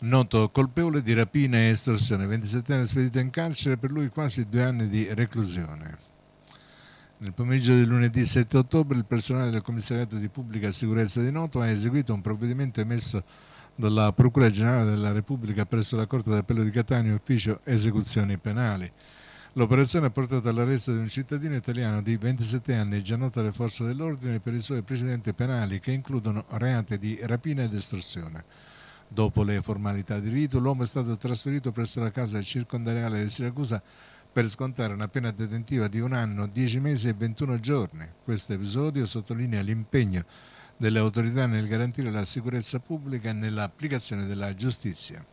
noto colpevole di rapina e estorsione, 27 anni spedito in carcere, per lui quasi due anni di reclusione. Nel pomeriggio di lunedì 7 ottobre il personale del commissariato di pubblica sicurezza di Noto ha eseguito un provvedimento emesso dalla Procura Generale della Repubblica presso la Corte d'Appello di Catania, ufficio esecuzioni penali. L'operazione ha portato all'arresto di un cittadino italiano di 27 anni già noto alle forze dell'ordine per i suoi precedenti penali che includono reati di rapina ed estorsione. Dopo le formalità di rito, l'uomo è stato trasferito presso la casa circondariale di Siracusa per scontare una pena detentiva di un anno, 10 mesi e 21 giorni. Questo episodio sottolinea l'impegno delle autorità nel garantire la sicurezza pubblica e nell'applicazione della giustizia.